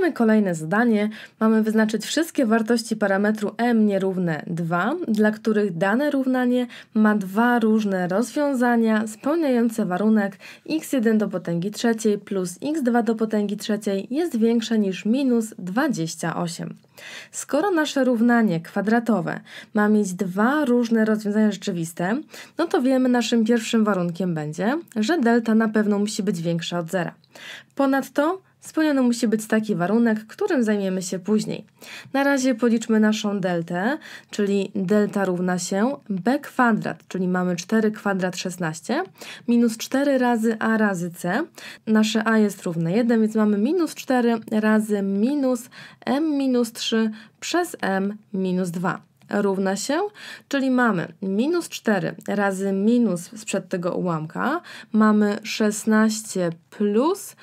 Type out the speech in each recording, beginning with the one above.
Mamy kolejne zadanie. Mamy wyznaczyć wszystkie wartości parametru m nierówne 2, dla których dane równanie ma dwa różne rozwiązania spełniające warunek x1 do potęgi trzeciej plus x2 do potęgi trzeciej jest większe niż minus 28. Skoro nasze równanie kwadratowe ma mieć dwa różne rozwiązania rzeczywiste, no to wiemy, naszym pierwszym warunkiem będzie, że delta na pewno musi być większa od zera. Ponadto Spełniony musi być taki warunek, którym zajmiemy się później. Na razie policzmy naszą deltę, czyli delta równa się b kwadrat, czyli mamy 4 kwadrat 16, minus 4 razy a razy c. Nasze a jest równe 1, więc mamy minus 4 razy minus m minus 3 przez m minus 2 równa się, czyli mamy minus 4 razy minus sprzed tego ułamka, mamy 16 plus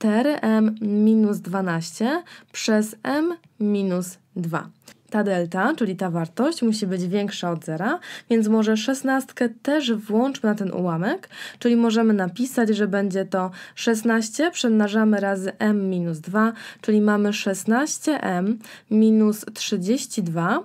4m minus 12 przez m minus 2 ta delta, czyli ta wartość, musi być większa od zera, więc może 16 też włączmy na ten ułamek, czyli możemy napisać, że będzie to 16 przemnażamy razy m minus 2, czyli mamy 16m minus 32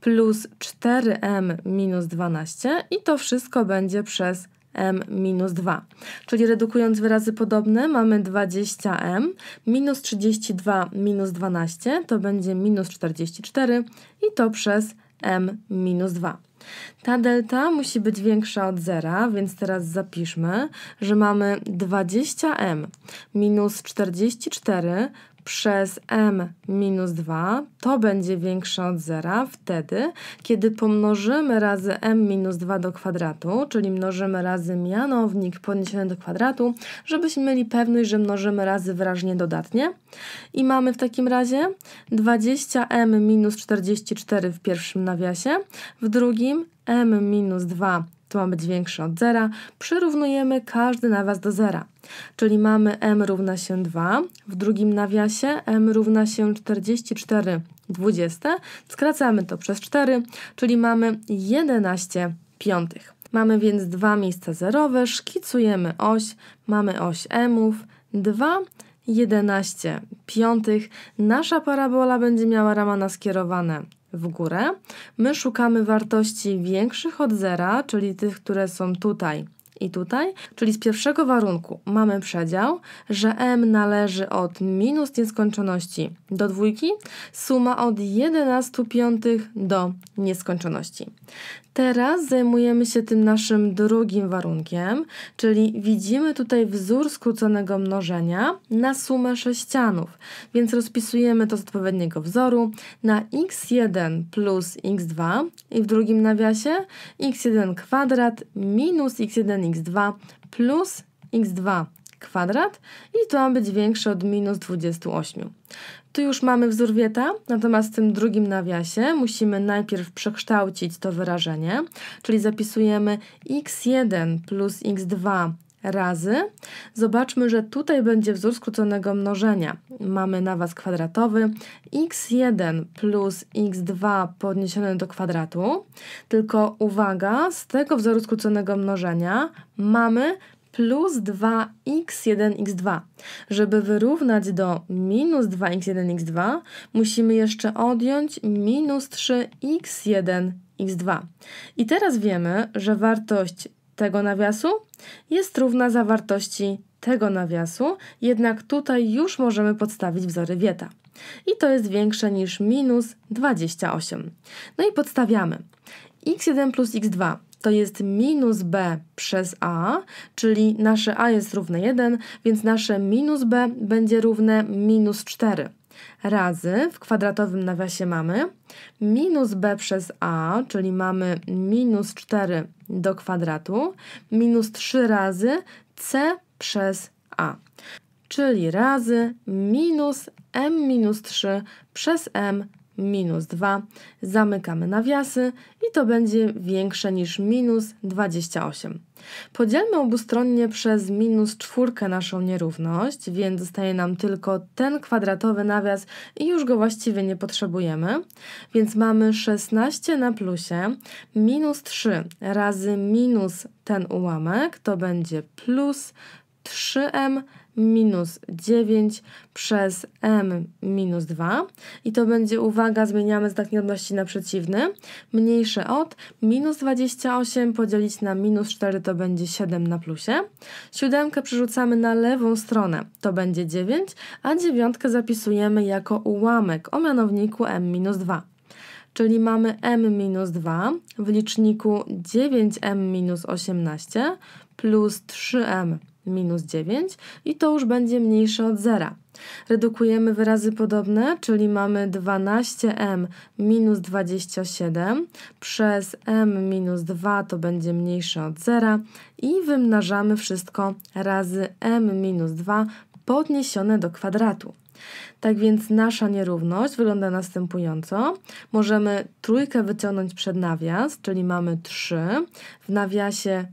plus 4m minus 12 i to wszystko będzie przez m minus 2. Czyli redukując wyrazy podobne mamy 20m minus 32 minus 12 to będzie minus 44 i to przez m minus 2. Ta delta musi być większa od zera, więc teraz zapiszmy, że mamy 20m minus 44 przez m minus 2 to będzie większe od zera wtedy, kiedy pomnożymy razy m minus 2 do kwadratu, czyli mnożymy razy mianownik podniesiony do kwadratu, żebyśmy mieli pewność, że mnożymy razy wyraźnie dodatnie. I mamy w takim razie 20m minus 44 w pierwszym nawiasie, w drugim drugim m minus 2 to ma być większe od zera, przyrównujemy każdy nawias do zera. Czyli mamy m równa się 2, w drugim nawiasie m równa się 44 dwudzieste, skracamy to przez 4, czyli mamy 11 piątych. Mamy więc dwa miejsca zerowe, szkicujemy oś, mamy oś mów, 2 11 piątych. Nasza parabola będzie miała ramana skierowane w górę. My szukamy wartości większych od zera, czyli tych, które są tutaj i tutaj, czyli z pierwszego warunku mamy przedział, że m należy od minus nieskończoności do dwójki, suma od 11 piątych do nieskończoności. Teraz zajmujemy się tym naszym drugim warunkiem, czyli widzimy tutaj wzór skróconego mnożenia na sumę sześcianów, więc rozpisujemy to z odpowiedniego wzoru na x1 plus x2 i w drugim nawiasie x1 kwadrat minus x1 x2 plus x2 kwadrat i to ma być większe od minus 28. Tu już mamy wzór wieta, natomiast w tym drugim nawiasie musimy najpierw przekształcić to wyrażenie, czyli zapisujemy x1 plus x2 razy. Zobaczmy, że tutaj będzie wzór skróconego mnożenia. Mamy nawaz kwadratowy x1 plus x2 podniesione do kwadratu. Tylko uwaga, z tego wzoru skróconego mnożenia mamy plus 2x1, x2. Żeby wyrównać do minus 2x1, x2, musimy jeszcze odjąć minus 3x1, x2. I teraz wiemy, że wartość tego nawiasu jest równa zawartości tego nawiasu, jednak tutaj już możemy podstawić wzory wieta. I to jest większe niż minus 28. No i podstawiamy. x1 plus x2 to jest minus b przez a, czyli nasze a jest równe 1, więc nasze minus b będzie równe minus 4 razy w kwadratowym nawiasie mamy minus b przez a, czyli mamy minus 4 do kwadratu, minus 3 razy c przez a, czyli razy minus m minus 3 przez m minus 2, zamykamy nawiasy i to będzie większe niż minus 28. Podzielmy obustronnie przez minus 4 naszą nierówność, więc zostaje nam tylko ten kwadratowy nawias i już go właściwie nie potrzebujemy, więc mamy 16 na plusie, minus 3 razy minus ten ułamek to będzie plus 3m minus 9 przez m minus 2 i to będzie, uwaga, zmieniamy znak nierówności na przeciwny, mniejsze od minus 28 podzielić na minus 4 to będzie 7 na plusie, siódemkę przerzucamy na lewą stronę, to będzie 9, a dziewiątkę zapisujemy jako ułamek o mianowniku m minus 2 czyli mamy m minus 2 w liczniku 9m minus 18 plus 3m minus 9 i to już będzie mniejsze od 0. Redukujemy wyrazy podobne, czyli mamy 12m minus 27 przez m minus 2 to będzie mniejsze od 0 i wymnażamy wszystko razy m minus 2 podniesione do kwadratu. Tak więc nasza nierówność wygląda następująco. Możemy trójkę wyciągnąć przed nawias, czyli mamy 3, w nawiasie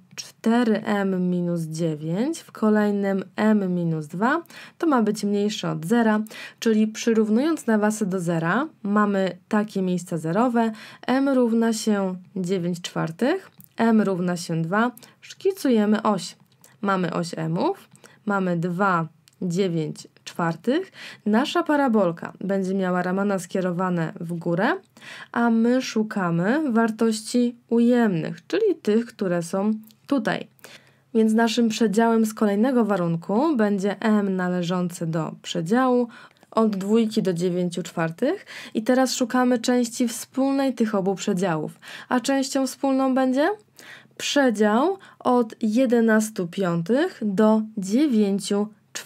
4m minus 9, w kolejnym m minus 2, to ma być mniejsze od 0, czyli przyrównując nawiasy do 0, mamy takie miejsca zerowe, m równa się 9 czwartych, m równa się 2, szkicujemy oś. Mamy oś mów, mamy 2, 9, otwartych, nasza parabolka będzie miała ramana skierowane w górę, a my szukamy wartości ujemnych, czyli tych, które są tutaj. Więc naszym przedziałem z kolejnego warunku będzie m należące do przedziału od dwójki do 9 czwartych i teraz szukamy części wspólnej tych obu przedziałów. A częścią wspólną będzie przedział od 11 piątych do 9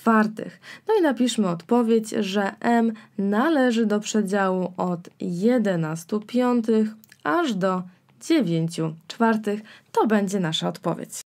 otwartych. No i napiszmy odpowiedź, że m należy do przedziału od 11 piątych aż do 9 czwartych. To będzie nasza odpowiedź.